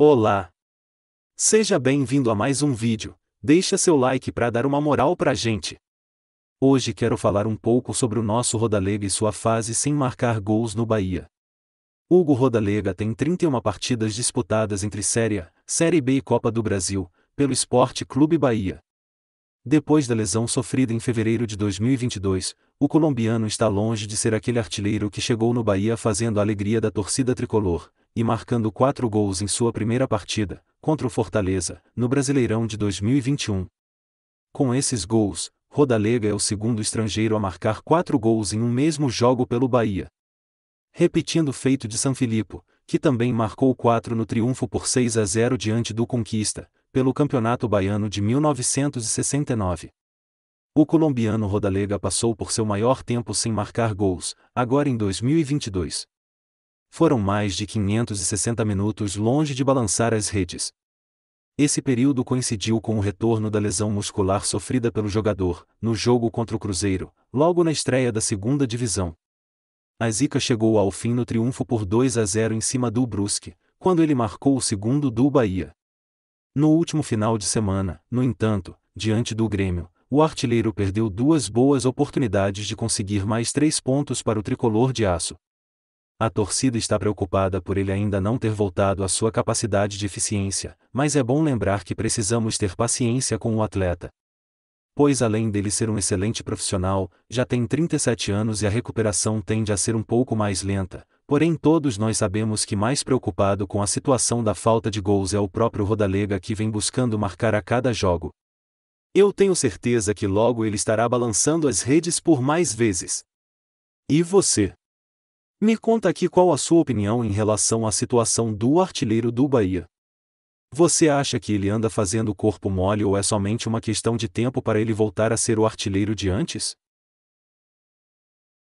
Olá! Seja bem-vindo a mais um vídeo, deixa seu like para dar uma moral pra gente. Hoje quero falar um pouco sobre o nosso Rodalega e sua fase sem marcar gols no Bahia. Hugo Rodalega tem 31 partidas disputadas entre Série A, Série B e Copa do Brasil, pelo Esporte Clube Bahia. Depois da lesão sofrida em fevereiro de 2022, o colombiano está longe de ser aquele artilheiro que chegou no Bahia fazendo a alegria da torcida tricolor, e marcando quatro gols em sua primeira partida, contra o Fortaleza, no Brasileirão de 2021. Com esses gols, Rodalega é o segundo estrangeiro a marcar quatro gols em um mesmo jogo pelo Bahia. Repetindo o feito de Sanfilippo, que também marcou quatro no triunfo por 6 a 0 diante do Conquista, pelo Campeonato Baiano de 1969. O colombiano Rodalega passou por seu maior tempo sem marcar gols, agora em 2022 foram mais de 560 minutos longe de balançar as redes. Esse período coincidiu com o retorno da lesão muscular sofrida pelo jogador, no jogo contra o Cruzeiro, logo na estreia da segunda divisão. A zica chegou ao fim no triunfo por 2 a 0 em cima do Brusque, quando ele marcou o segundo do Bahia. No último final de semana, no entanto, diante do Grêmio, o artilheiro perdeu duas boas oportunidades de conseguir mais três pontos para o tricolor de aço, a torcida está preocupada por ele ainda não ter voltado à sua capacidade de eficiência, mas é bom lembrar que precisamos ter paciência com o atleta. Pois além dele ser um excelente profissional, já tem 37 anos e a recuperação tende a ser um pouco mais lenta, porém todos nós sabemos que mais preocupado com a situação da falta de gols é o próprio Rodalega que vem buscando marcar a cada jogo. Eu tenho certeza que logo ele estará balançando as redes por mais vezes. E você? Me conta aqui qual a sua opinião em relação à situação do artilheiro do Bahia. Você acha que ele anda fazendo corpo mole ou é somente uma questão de tempo para ele voltar a ser o artilheiro de antes?